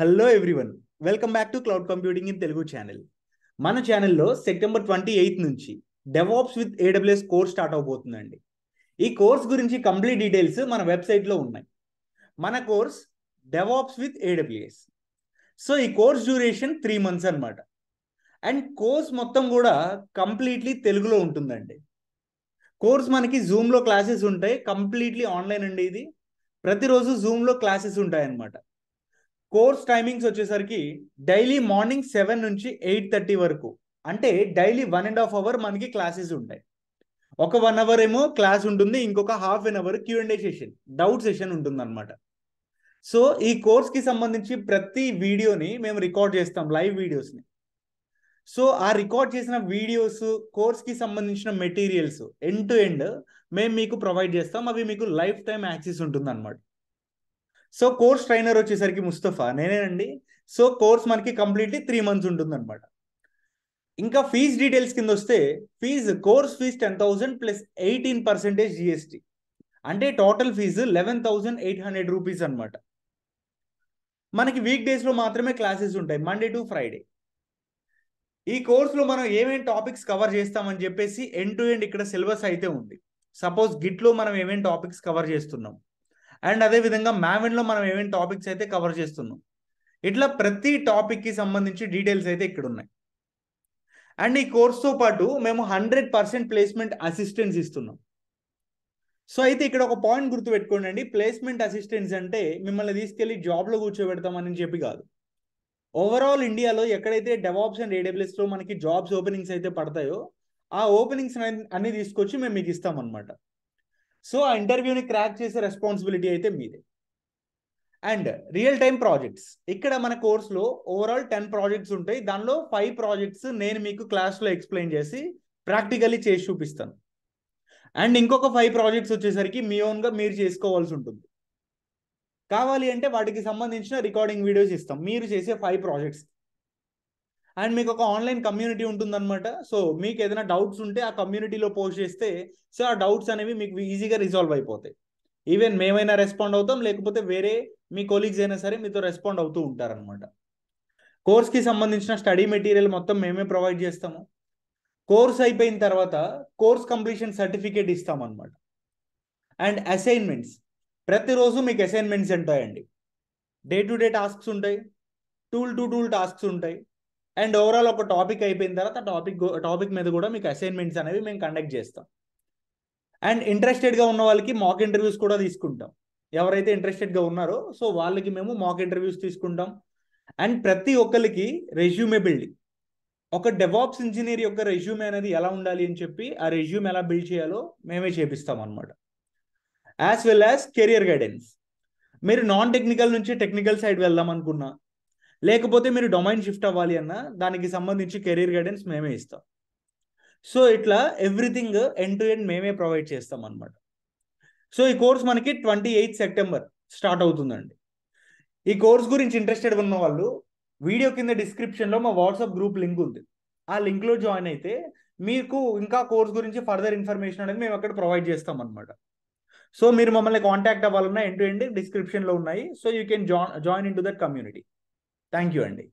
hello everyone welcome back to cloud computing in Telugu channel మన ఛానల్లో September twenty eighth నుంచి DevOps with AWS course start అవబోతుందండి ఈ course గురించి కంప్లీట్ డీటెయిల్స్ మన వెబ్సైట్లో ఉన్నాయి మన course DevOps with AWS so ఈ కోర్స్ డ్యూరేషన్ త్రీ మంత్స్ అనమాట అండ్ కోర్స్ మొత్తం కూడా కంప్లీట్లీ తెలుగులో ఉంటుందండి కోర్స్ మనకి జూమ్లో క్లాసెస్ ఉంటాయి కంప్లీట్లీ ఆన్లైన్ అండి ఇది ప్రతిరోజు జూమ్లో క్లాసెస్ ఉంటాయన్నమాట కోర్స్ టైమింగ్స్ వచ్చేసరికి డైలీ మార్నింగ్ సెవెన్ నుంచి ఎయిట్ థర్టీ వరకు అంటే daily one and half hour మనకి క్లాసెస్ ఉంటాయి ఒక వన్ అవర్ ఏమో క్లాస్ ఉంటుంది ఇంకొక half an hour Q and session doubt session ఉంటుంది అనమాట సో ఈ కోర్స్కి సంబంధించి ప్రతి వీడియోని మేము రికార్డ్ చేస్తాం లైవ్ వీడియోస్ని సో ఆ రికార్డ్ చేసిన వీడియోస్ కోర్స్కి సంబంధించిన మెటీరియల్స్ ఎండ్ టు ఎండ్ మేము మీకు ప్రొవైడ్ చేస్తాం అవి మీకు లైఫ్ టైం యాక్సెస్ ఉంటుంది అనమాట సో కోర్స్ ట్రైనర్ వచ్చేసరికి ముస్తఫా నేనేనండి సో కోర్స్ మనకి కంప్లీట్లీ త్రీ మంత్స్ ఉంటుంది అనమాట ఇంకా ఫీజ్ డీటెయిల్స్ కింద వస్తే fee course fees ten thousand plus eighteen percentage GST అంటే total fee eleven thousand eight hundred rupees అనమాట మనకి వీక్ డేస్లో మాత్రమే క్లాసెస్ ఉంటాయి మండే టు ఫ్రైడే ఈ కోర్సులో మనం ఏమేమి టాపిక్స్ కవర్ చేస్తామని చెప్పేసి ఎండ్ టు ఎండ్ ఇక్కడ సిలబస్ అయితే ఉంది సపోజ్ గిట్లో మనం ఏమేమి టాపిక్స్ కవర్ చేస్తున్నాం అండ్ అదేవిధంగా మ్యావెన్లో మనం ఏమేమి టాపిక్స్ అయితే కవర్ చేస్తున్నాం ఇట్లా ప్రతి టాపిక్కి సంబంధించి డీటెయిల్స్ అయితే ఇక్కడ ఉన్నాయి అండ్ ఈ కోర్స్తో పాటు మేము హండ్రెడ్ పర్సెంట్ ప్లేస్మెంట్ అసిస్టెన్స్ ఇస్తున్నాం సో అయితే ఇక్కడ ఒక పాయింట్ పెట్టుకోండి అండి ప్లేస్మెంట్ అసిస్టెన్స్ అంటే మిమ్మల్ని తీసుకెళ్లి జాబ్లో కూర్చోబెడతామని చెప్పి కాదు ఓవరాల్ ఇండియాలో ఎక్కడైతే డెవాప్స్ అండ్ ఏడబ్ల్యూఎస్లో మనకి జాబ్స్ ఓపెనింగ్స్ అయితే పడతాయో ఆ ఓపెనింగ్స్ అన్ని తీసుకొచ్చి మేము మీకు ఇస్తామన్నమాట సో ఆ ఇంటర్వ్యూని క్రాక్ చేసే రెస్పాన్సిబిలిటీ అయితే మీదే అండ్ రియల్ టైం ప్రాజెక్ట్స్ ఇక్కడ మన కోర్స్లో ఓవరాల్ టెన్ ప్రాజెక్ట్స్ ఉంటాయి దానిలో ఫైవ్ ప్రాజెక్ట్స్ నేను మీకు క్లాస్లో ఎక్స్ప్లెయిన్ చేసి ప్రాక్టికల్లీ చేసి చూపిస్తాను అండ్ ఇంకొక ఫైవ్ ప్రాజెక్ట్స్ వచ్చేసరికి మీ ఓన్గా మీరు చేసుకోవాల్సి ఉంటుంది కావాలి అంటే వాటికి సంబంధించిన రికార్డింగ్ వీడియోస్ ఇస్తాం మీరు చేసే ఫైవ్ ప్రాజెక్ట్స్ అండ్ మీకు ఒక ఆన్లైన్ కమ్యూనిటీ ఉంటుందన్నమాట సో మీకు ఏదైనా డౌట్స్ ఉంటే ఆ కమ్యూనిటీలో పోస్ట్ చేస్తే సో ఆ డౌట్స్ అనేవి మీకు ఈజీగా రిజాల్వ్ అయిపోతాయి ఈవెన్ మేమైనా రెస్పాండ్ అవుతాం లేకపోతే వేరే మీ కొలీగ్స్ అయినా సరే మీతో రెస్పాండ్ అవుతూ ఉంటారనమాట కోర్స్కి సంబంధించిన స్టడీ మెటీరియల్ మొత్తం మేమే ప్రొవైడ్ చేస్తాము కోర్స్ అయిపోయిన తర్వాత కోర్స్ కంప్లీషన్ సర్టిఫికేట్ ఇస్తామన్నమాట అండ్ అసైన్మెంట్స్ ప్రతిరోజు మీకు అసైన్మెంట్స్ ఉంటాయండి డే టు డే టాస్క్స్ ఉంటాయి టూల్ టు టూల్ టాస్క్స్ ఉంటాయి అండ్ ఓవరాల్ ఒక టాపిక్ అయిపోయిన తర్వాత టాపిక్ టాపిక్ మీద కూడా మీకు అసైన్మెంట్స్ అనేవి మేము కండక్ట్ చేస్తాం అండ్ ఇంట్రెస్టెడ్గా ఉన్న వాళ్ళకి మాక్ ఇంటర్వ్యూస్ కూడా తీసుకుంటాం ఎవరైతే ఇంట్రెస్టెడ్గా ఉన్నారో సో వాళ్ళకి మేము మాక్ ఇంటర్వ్యూస్ తీసుకుంటాం అండ్ ప్రతి ఒక్కరికి రెజ్యూమే బిల్డింగ్ ఒక డెవాప్స్ ఇంజనీర్ యొక్క రెజ్యూమే అనేది ఎలా ఉండాలి అని చెప్పి ఆ రెజ్యూమ్ ఎలా బిల్డ్ చేయాలో మేమే చేపిస్తాం అనమాట as well as career guidance మీరు నాన్ టెక్నికల్ నుంచి టెక్నికల్ సైడ్ వెళ్దాం అనుకున్నా లేకపోతే మీరు డొమైన్ షిఫ్ట్ అవ్వాలి అన్న దానికి సంబంధించి కెరీర్ గైడెన్స్ మేమే ఇస్తాం సో ఇట్లా ఎవ్రీథింగ్ ఎండ్ టు ఎండ్ మేమే ప్రొవైడ్ చేస్తాం అనమాట సో ఈ కోర్స్ మనకి ట్వంటీ ఎయిత్ సెప్టెంబర్ స్టార్ట్ అవుతుందండి ఈ కోర్స్ గురించి ఇంట్రెస్టెడ్ ఉన్న వాళ్ళు వీడియో కింద డిస్క్రిప్షన్లో మా వాట్సాప్ గ్రూప్ లింక్ ఉంది ఆ లింక్లో జాయిన్ అయితే మీకు ఇంకా కోర్స్ గురించి ఫర్దర్ ఇన్ఫర్మేషన్ అనేది మేము అక్కడ ప్రొవైడ్ చేస్తాం అనమాట సో మీరు మమ్మల్ని కాంటాక్ట్ అవ్వాలన్నా ఎండ్ టు ఎండ్ డిస్క్రిప్షన్లో ఉన్నాయి so you can join join into that community thank you అండి